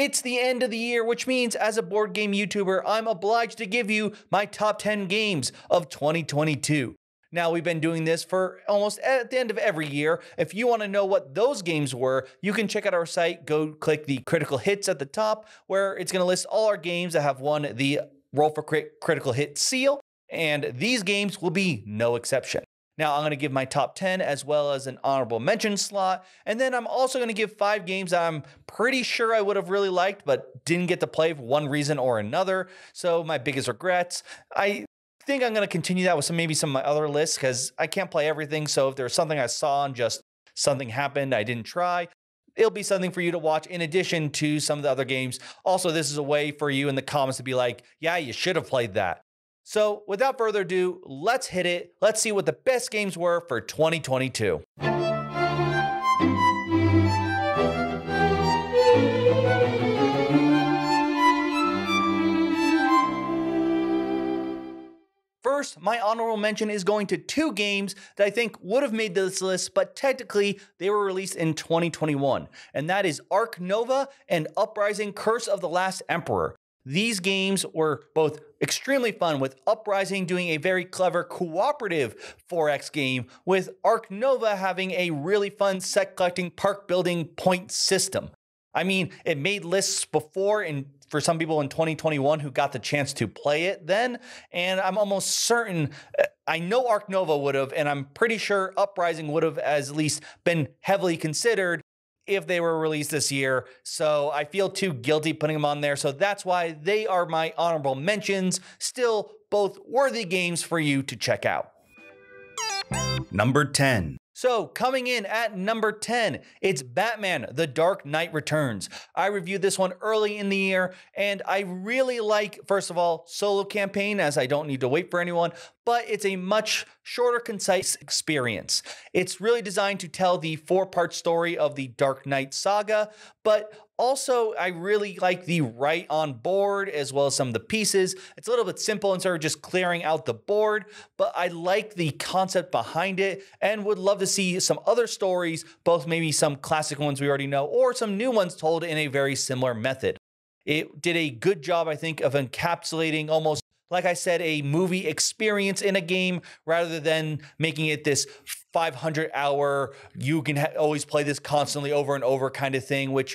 It's the end of the year, which means as a board game YouTuber, I'm obliged to give you my top 10 games of 2022. Now, we've been doing this for almost at the end of every year. If you want to know what those games were, you can check out our site. Go click the critical hits at the top, where it's going to list all our games that have won the Roll for Crit critical hit seal. And these games will be no exception. Now I'm going to give my top 10 as well as an honorable mention slot. And then I'm also going to give five games that I'm pretty sure I would have really liked, but didn't get to play for one reason or another. So my biggest regrets. I think I'm going to continue that with some maybe some of my other lists because I can't play everything. So if there's something I saw and just something happened I didn't try, it'll be something for you to watch in addition to some of the other games. Also, this is a way for you in the comments to be like, yeah, you should have played that. So, without further ado, let's hit it. Let's see what the best games were for 2022. First, my honorable mention is going to two games that I think would have made this list, but technically they were released in 2021, and that is Ark Nova and Uprising Curse of the Last Emperor. These games were both extremely fun, with Uprising doing a very clever cooperative 4X game, with Arc Nova having a really fun set collecting park building point system. I mean, it made lists before and for some people in 2021 who got the chance to play it then, and I'm almost certain uh, I know Arc Nova would have and I'm pretty sure Uprising would have at least been heavily considered if they were released this year. So I feel too guilty putting them on there. So that's why they are my honorable mentions. Still, both worthy games for you to check out. Number 10. So, coming in at number 10, it's Batman The Dark Knight Returns. I reviewed this one early in the year, and I really like, first of all, solo campaign, as I don't need to wait for anyone, but it's a much shorter, concise experience. It's really designed to tell the four part story of the Dark Knight saga, but also, I really like the right on board as well as some of the pieces. It's a little bit simple instead of just clearing out the board, but I like the concept behind it and would love to see some other stories, both maybe some classic ones we already know or some new ones told in a very similar method. It did a good job, I think, of encapsulating almost like I said, a movie experience in a game rather than making it this 500 hour, you can ha- always play this constantly over and over kind of thing, which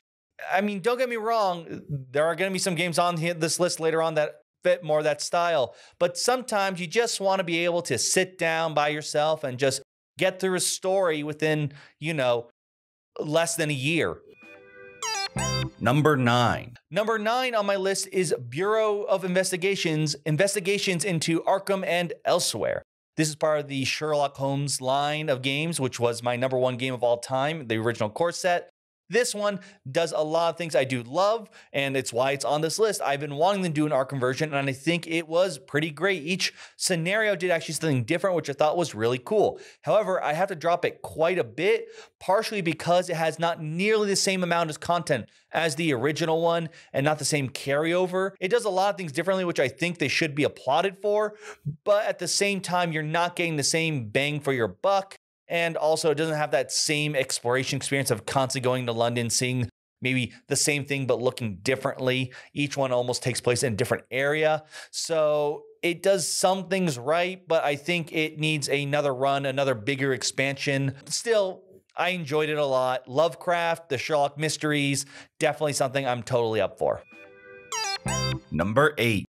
I mean, don't get me wrong, there are going to be some games on this list later on that fit more that style. But sometimes you just want to be able to sit down by yourself and just get through a story within, you know, less than a year. Number nine. Number nine on my list is Bureau of Investigations, investigations into Arkham and elsewhere. This is part of the Sherlock Holmes line of games, which was my number one game of all time, the original core set. This one does a lot of things I do love, and it's why it's on this list. I've been wanting to do an arc conversion, and I think it was pretty great. Each scenario did actually something different, which I thought was really cool. However, I have to drop it quite a bit, partially because it has not nearly the same amount of content as the original one and not the same carryover. It does a lot of things differently, which I think they should be applauded for, but at the same time, you're not getting the same bang for your buck and also, it doesn't have that same exploration experience of constantly going to London, seeing maybe the same thing, but looking differently. Each one almost takes place in a different area. So it does some things right, but I think it needs another run, another bigger expansion. Still, I enjoyed it a lot. Lovecraft, the Sherlock Mysteries, definitely something I'm totally up for. Number eight.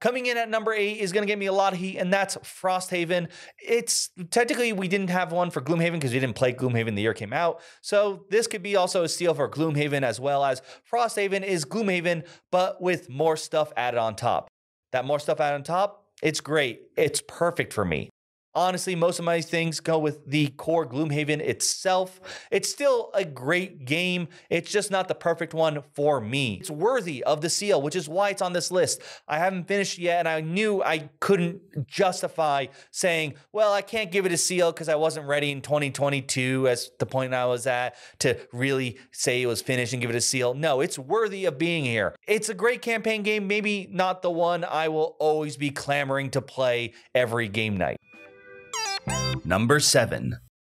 Coming in at number eight is going to get me a lot of heat, and that's Frosthaven. It's technically we didn't have one for Gloomhaven because we didn't play Gloomhaven the year came out. So this could be also a steal for Gloomhaven as well as Frosthaven is Gloomhaven, but with more stuff added on top. That more stuff added on top, it's great. It's perfect for me. Honestly, most of my things go with the core Gloomhaven itself. It's still a great game. It's just not the perfect one for me. It's worthy of the seal, which is why it's on this list. I haven't finished yet, and I knew I couldn't justify saying, well, I can't give it a seal because I wasn't ready in 2022 as the point I was at to really say it was finished and give it a seal. No, it's worthy of being here. It's a great campaign game, maybe not the one I will always be clamoring to play every game night. Number 7.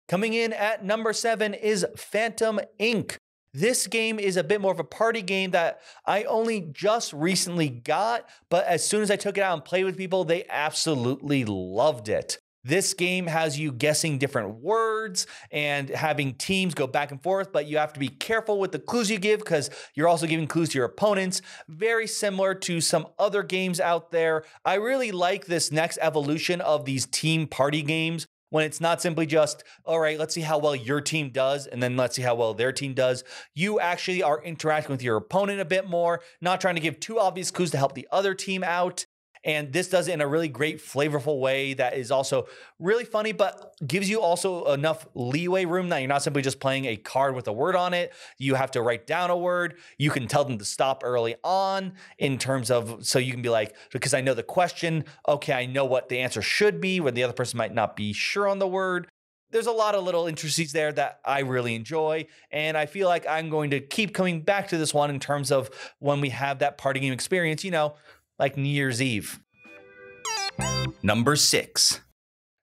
Coming in at number 7 is Phantom Inc. This game is a bit more of a party game that I only just recently got, but as soon as I took it out and played with people, they absolutely loved it this game has you guessing different words and having teams go back and forth, but you have to be careful with the clues you give because you're also giving clues to your opponents. Very similar to some other games out there. I really like this next evolution of these team party games when it's not simply just, all right, let's see how well your team does, and then let's see how well their team does. You actually are interacting with your opponent a bit more, not trying to give too obvious clues to help the other team out. And this does it in a really great, flavorful way that is also really funny, but gives you also enough leeway room that you're not simply just playing a card with a word on it. You have to write down a word. You can tell them to stop early on in terms of, so you can be like, because I know the question. Okay, I know what the answer should be, where the other person might not be sure on the word there's a lot of little intricacies there that I really enjoy. And I feel like I'm going to keep coming back to this one in terms of when we have that party game experience. You know, like New Year's Eve. Number six.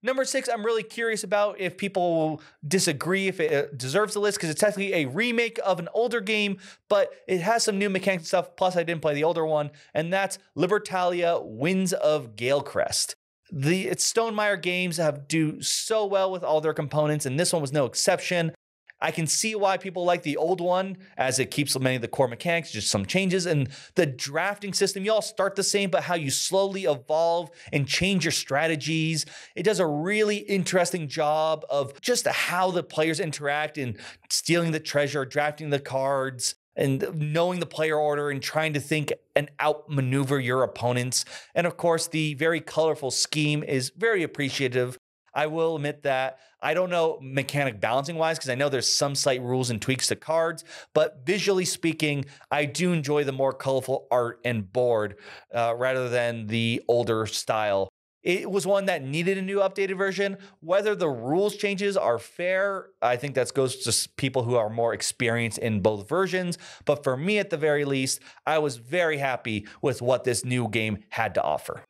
Number six, I'm really curious about if people disagree if it uh, deserves the list because it's technically a remake of an older game, but it has some new mechanics and stuff. Plus, I didn't play the older one, and that's Libertalia: Winds of Galecrest. The Stonemeyer games have do so well with all their components, and this one was no exception. I can see why people like the old one as it keeps many of the core mechanics, just some changes. And the drafting system, you all start the same, but how you slowly evolve and change your strategies. It does a really interesting job of just how the players interact in stealing the treasure, drafting the cards. And knowing the player order and trying to think and outmaneuver your opponents. And of course, the very colorful scheme is very appreciative I will admit that I don't know mechanic balancing wise because I know there's some slight rules and tweaks to cards, but visually speaking, I do enjoy the more colorful art and board uh, rather than the older style. It was one that needed a new updated version. Whether the rules changes are fair, I think that goes to people who are more experienced in both versions. But for me, at the very least, I was very happy with what this new game had to offer.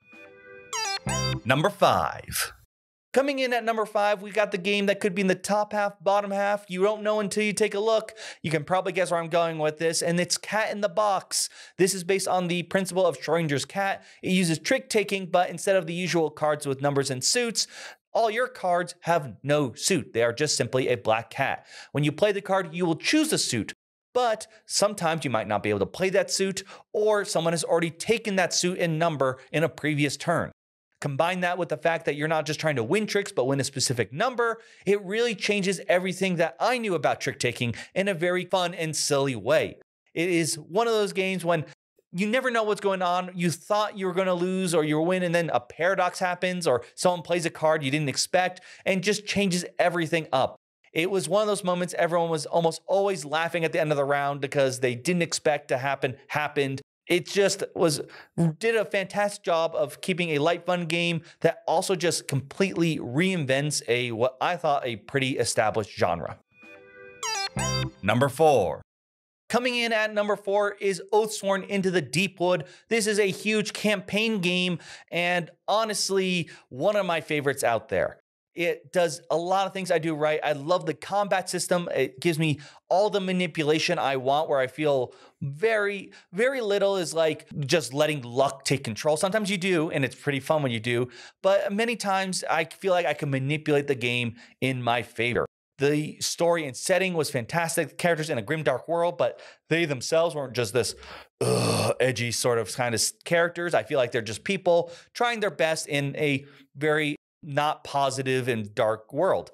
Number five. Coming in at number five, we got the game that could be in the top half, bottom half. You don't know until you take a look. You can probably guess where I'm going with this, and it's Cat in the Box. This is based on the principle of Schrodinger's cat. It uses trick taking, but instead of the usual cards with numbers and suits, all your cards have no suit. They are just simply a black cat. When you play the card, you will choose a suit but sometimes you might not be able to play that suit, or someone has already taken that suit in number in a previous turn. Combine that with the fact that you're not just trying to win tricks, but win a specific number. It really changes everything that I knew about trick taking in a very fun and silly way. It is one of those games when you never know what's going on. You thought you were going to lose or you win, and then a paradox happens, or someone plays a card you didn't expect and just changes everything up. It was one of those moments everyone was almost always laughing at the end of the round because they didn't expect to happen, happened, it just was did a fantastic job of keeping a light fun game that also just completely reinvents a what I thought a pretty established genre. Number 4. Coming in at number four is Oathsworn into the Deepwood. This is a huge campaign game and honestly one of my favorites out there. It does a lot of things I do right. I love the combat system. It gives me all the manipulation I want where I feel very, very little is like just letting luck take control. Sometimes you do, and it's pretty fun when you do, but many times I feel like I can manipulate the game in my favor. The story and setting was fantastic. The characters in a grim, dark world, but they themselves weren't just this ugh, edgy sort of kind of characters. I feel like they're just people trying their best in a very not positive and dark world.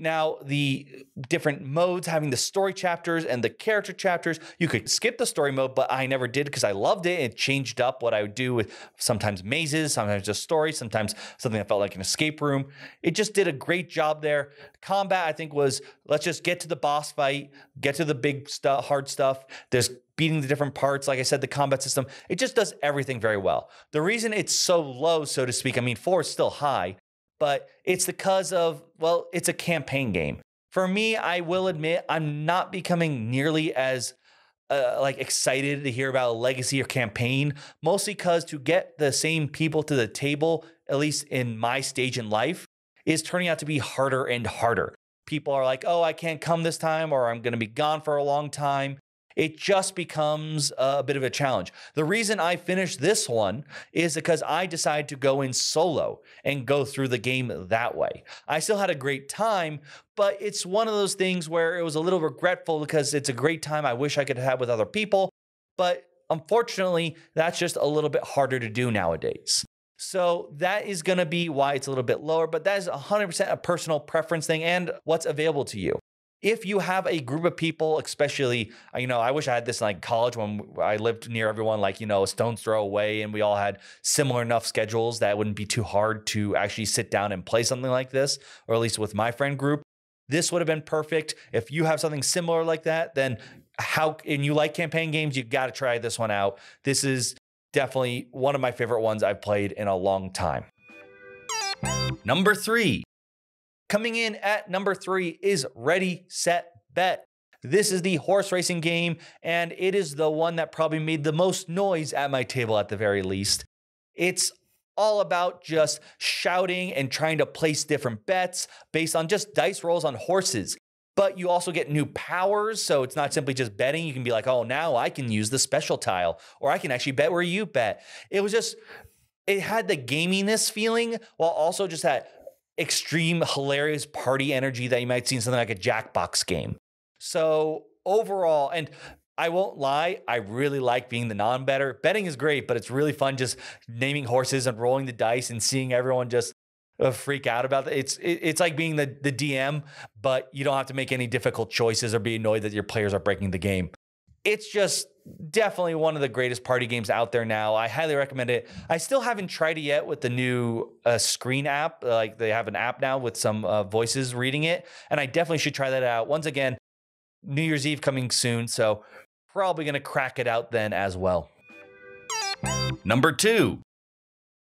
Now, the different modes having the story chapters and the character chapters, you could skip the story mode, but I never did because I loved it. It changed up what I would do with sometimes mazes, sometimes just story, sometimes something that felt like an escape room. It just did a great job there. Combat, I think, was let's just get to the boss fight, get to the big stuff, hard stuff. There's beating the different parts. Like I said, the combat system, it just does everything very well. The reason it's so low, so to speak, I mean, four is still high, but it's because of, well, it's a campaign game. For me, I will admit I'm not becoming nearly as uh, like excited to hear about a legacy or campaign, mostly because to get the same people to the table, at least in my stage in life, is turning out to be harder and harder. People are like, oh, I can't come this time, or I'm going to be gone for a long time it just becomes a bit of a challenge. The reason I finished this one is because I decided to go in solo and go through the game that way. I still had a great time, but it's one of those things where it was a little regretful because it's a great time I wish I could have with other people, but unfortunately, that's just a little bit harder to do nowadays. So that is going to be why it's a little bit lower, but that is 100% a personal preference thing and what's available to you if you have a group of people, especially, uh, you know, I wish I had this in like college when I lived near everyone, like, you know, a stone's throw away, and we all had similar enough schedules that wouldn't be too hard to actually sit down and play something like this, or at least with my friend group. This would have been perfect. If you have something similar like that, then how, and you like campaign games, you got to try this one out. This is definitely one of my favorite ones I've played in a long time. Number three, Coming in at number three is Ready, Set, Bet. This is the horse racing game, and it is the one that probably made the most noise at my table at the very least. It's all about just shouting and trying to place different bets based on just dice rolls on horses. But you also get new powers. So it's not simply just betting. You can be like, oh, now I can use the special tile, or I can actually bet where you bet. It was just, it had the gaminess feeling while also just that extreme, hilarious party energy that you might see in something like a Jackbox game. So overall, and I won't lie, I really like being the non better. Betting is great, but it's really fun just naming horses and rolling the dice and seeing everyone just uh, freak out about it. It's it's like being the, the DM, but you don't have to make any difficult choices or be annoyed that your players are breaking the game. It's just definitely one of the greatest party games out there now. I highly recommend it. I still haven't tried it yet with the new uh, screen app. Uh, like they have an app now with some uh, voices reading it, and I definitely should try that out. Once again, New Year's Eve coming soon, so probably going to crack it out then as well. Number two.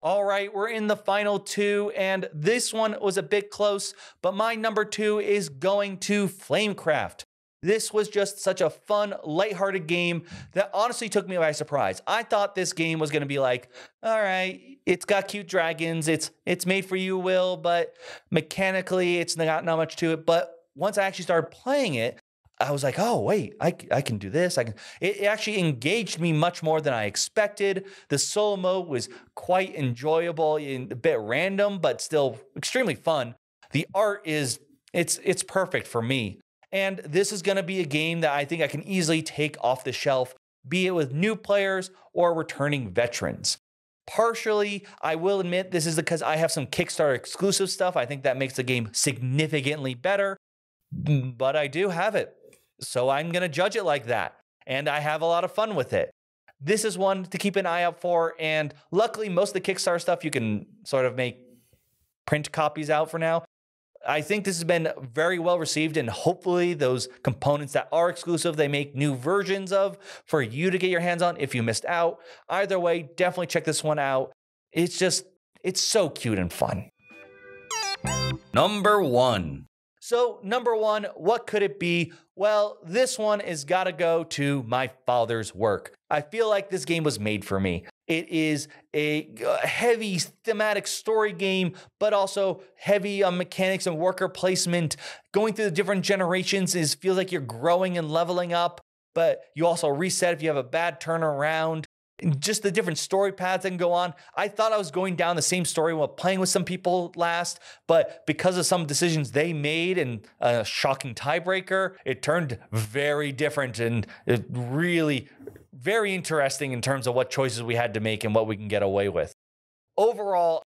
All right, we're in the final two, and this one was a bit close, but my number two is going to Flamecraft. This was just such a fun, lighthearted game that honestly took me by surprise. I thought this game was going to be like, all right, it's got cute dragons, it's it's made for you, Will, but mechanically it's not not much to it. But once I actually started playing it, I was like, oh wait, I, I can do this. I can. It, actually engaged me much more than I expected. The solo mode was quite enjoyable, and a bit random, but still extremely fun. The art is it's it's perfect for me. And this is going to be a game that I think I can easily take off the shelf, be it with new players or returning veterans. Partially, I will admit this is because I have some Kickstarter exclusive stuff. I think that makes the game significantly better, but I do have it. So I'm going to judge it like that. And I have a lot of fun with it. This is one to keep an eye out for. And luckily, most of the Kickstarter stuff you can sort of make print copies out for now. I think this has been very well received, and hopefully, those components that are exclusive, they make new versions of for you to get your hands on if you missed out. Either way, definitely check this one out. It's just, it's so cute and fun. Number one. So, number one, what could it be? Well, this one is gotta go to my father's work. I feel like this game was made for me. It is a heavy thematic story game, but also heavy on um, mechanics and worker placement. Going through the different generations is feels like you're growing and leveling up, but you also reset if you have a bad turnaround just the different story paths that can go on. I thought I was going down the same story while playing with some people last, but because of some decisions they made and a shocking tiebreaker, it turned very different and it really very interesting in terms of what choices we had to make and what we can get away with. Overall,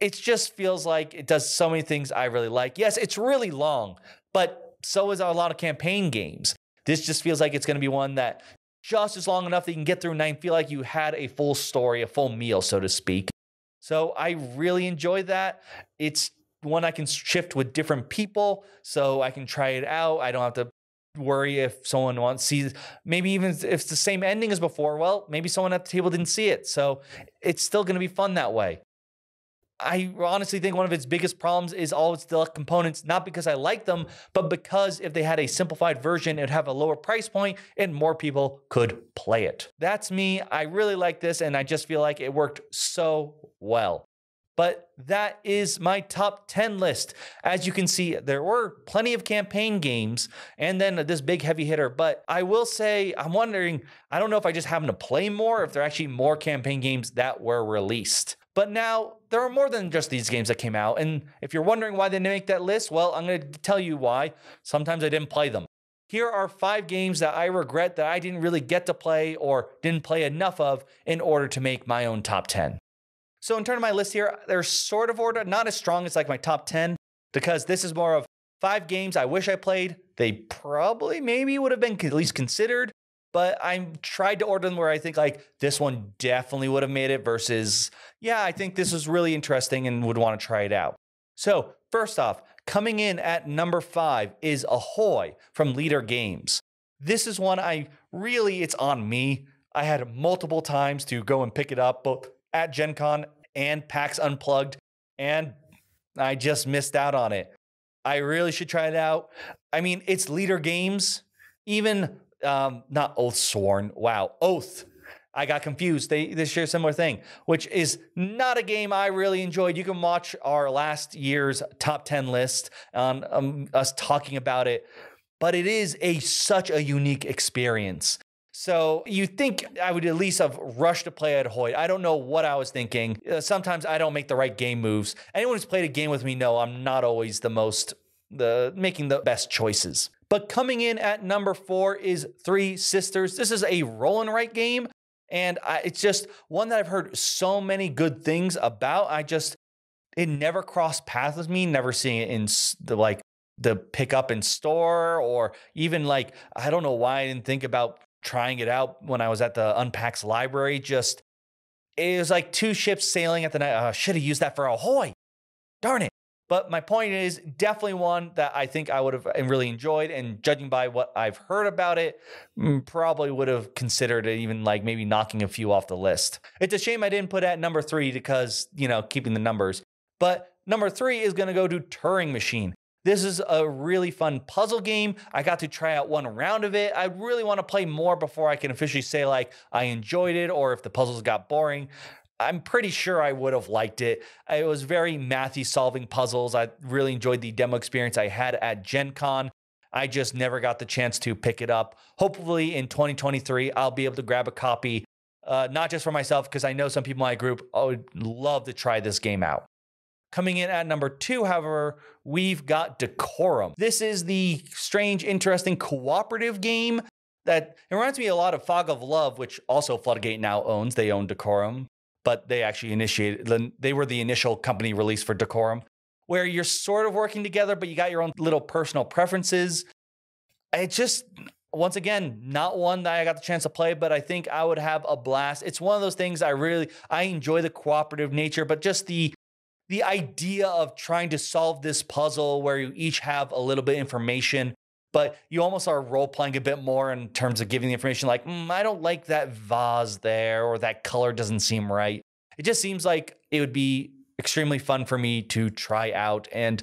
it just feels like it does so many things I really like. Yes, it's really long, but so is a lot of campaign games. This just feels like it's going to be one that just as long enough that you can get through and feel like you had a full story, a full meal, so to speak. So I really enjoy that. It's one I can shift with different people, so I can try it out. I don't have to worry if someone wants see. maybe even if it's the same ending as before well maybe someone at the table didn't see it so it's still going to be fun that way I honestly think one of its biggest problems is all its deluxe components, not because I like them, but because if they had a simplified version, it'd have a lower price point and more people could play it. That's me. I really like this and I just feel like it worked so well. But that is my top 10 list. As you can see, there were plenty of campaign games and then this big heavy hitter. But I will say, I'm wondering, I don't know if I just happen to play more, if there are actually more campaign games that were released. But now there are more than just these games that came out. And if you're wondering why they didn't make that list, well, I'm going to tell you why. Sometimes I didn't play them. Here are five games that I regret that I didn't really get to play or didn't play enough of in order to make my own top 10. So, in terms of my list here, they're sort of ordered, not as strong as like my top 10, because this is more of five games I wish I played. They probably, maybe would have been at least considered, but I'm tried to order them where I think like this one definitely would have made it versus yeah, I think this is really interesting and would want to try it out. So, first off, coming in at number 5 is Ahoy from Leader Games. This is one I really it's on me. I had multiple times to go and pick it up both at Gen Con and PAX Unplugged and I just missed out on it. I really should try it out. I mean, it's Leader Games. Even um, not oath sworn. Wow, oath. I got confused. They they share a similar thing, which is not a game I really enjoyed. You can watch our last year's top ten list on um, um, us talking about it, but it is a such a unique experience. So you think I would at least have rushed to play at Hoyt. I don't know what I was thinking. Uh, sometimes I don't make the right game moves. Anyone who's played a game with me know I'm not always the most the making the best choices. But coming in at number four is Three Sisters. This is a roll and write game, and I, it's just one that I've heard so many good things about. I just it never crossed paths with me. Never seeing it in the like the pickup in store or even like I don't know why I didn't think about trying it out when I was at the Unpacks library. Just it was like two ships sailing at the night. Uh, oh, Should have used that for Ahoy! Darn it. But my point is definitely one that I think I would have uh, really enjoyed. And judging by what I've heard about it, mm, probably would have considered it even like maybe knocking a few off the list. It's a shame I didn't put at number three because, you know, keeping the numbers. But number three is going to go to Turing Machine. This is a really fun puzzle game. I got to try out one round of it. I really want to play more before I can officially say like I enjoyed it or if the puzzles got boring. I'm pretty sure I would have liked it. It was very mathy solving puzzles. I really enjoyed the demo experience I had at Gen Con. I just never got the chance to pick it up. Hopefully in 2023, I'll be able to grab a copy, uh, not just for myself, because I know some people in my group would love to try this game out. Coming in at number two, however, we've got Decorum. This is the strange, interesting cooperative game that reminds me a lot of Fog of Love, which also Floodgate now owns. They own Decorum but they actually initiated, they were the initial company release for Decorum, where you're sort of working together, but you got your own little personal preferences. It's just, once again, not one that I got the chance to play, but I think I would have a blast. It's one of those things I really, I enjoy the cooperative nature, but just the, the idea of trying to solve this puzzle where you each have a little bit of information but you almost are role playing a bit more in terms of giving the information like, mm, I don't like that vase there or that color doesn't seem right. It just seems like it would be extremely fun for me to try out. And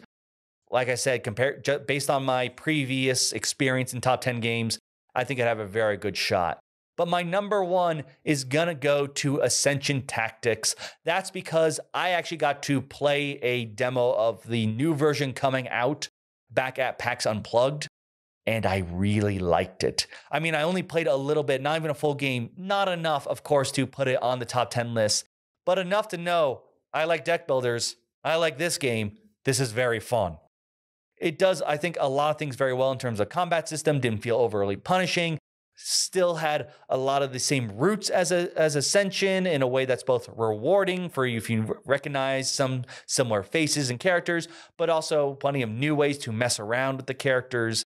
like I said, compare, based on my previous experience in top 10 games, I think I'd have a very good shot. But my number one is going to go to Ascension Tactics. That's because I actually got to play a demo of the new version coming out back at PAX Unplugged and I really liked it. I mean, I only played a little bit, not even a full game, not enough, of course, to put it on the top 10 list, but enough to know I like deck builders. I like this game. This is very fun. It does, I think, a lot of things very well in terms of combat system, didn't feel overly punishing, still had a lot of the same roots as, a, as Ascension in a way that's both rewarding for you if you recognize some similar faces and characters, but also plenty of new ways to mess around with the characters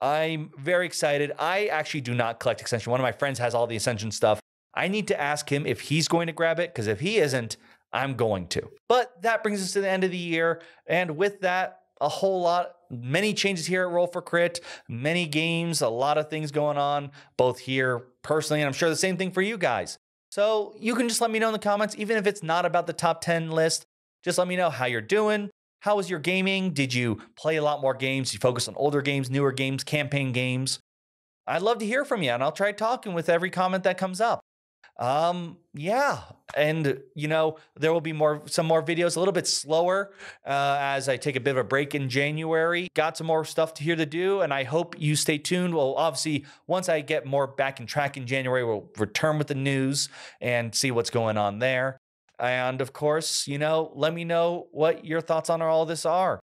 I'm very excited. I actually do not collect Ascension. One of my friends has all the Ascension stuff. I need to ask him if he's going to grab it, because if he isn't, I'm going to. But that brings us to the end of the year. And with that, a whole lot, many changes here at Roll for Crit, many games, a lot of things going on, both here personally, and I'm sure the same thing for you guys. So you can just let me know in the comments, even if it's not about the top 10 list, just let me know how you're doing. How was your gaming? Did you play a lot more games? Did you focus on older games, newer games, campaign games? I'd love to hear from you, and I'll try talking with every comment that comes up. Um, yeah, and you know there will be more, some more videos, a little bit slower uh, as I take a bit of a break in January. Got some more stuff to here to do, and I hope you stay tuned. Well, obviously, once I get more back in track in January, we'll return with the news and see what's going on there. And of course, you know, let me know what your thoughts on all this are.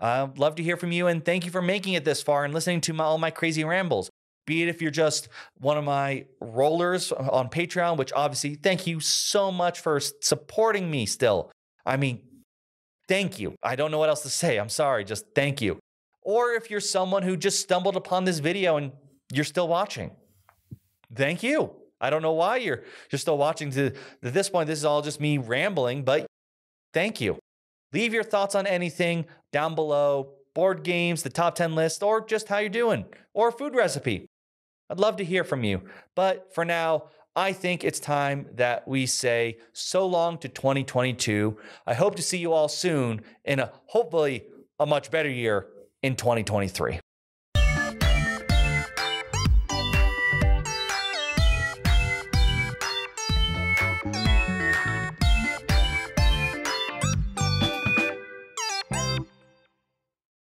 I'd uh, love to hear from you and thank you for making it this far and listening to my, all my crazy rambles. Be it if you're just one of my rollers on Patreon, which obviously thank you so much for supporting me still. I mean, thank you. I don't know what else to say. I'm sorry, just thank you. Or if you're someone who just stumbled upon this video and you're still watching, thank you. I don't know why you're you're still watching to, this point. This is all just me rambling, but thank you. Leave your thoughts on anything down below board games, the top 10 list, or just how you're doing, or food recipe. I'd love to hear from you. But for now, I think it's time that we say so long to 2022. I hope to see you all soon in a hopefully a much better year in 2023.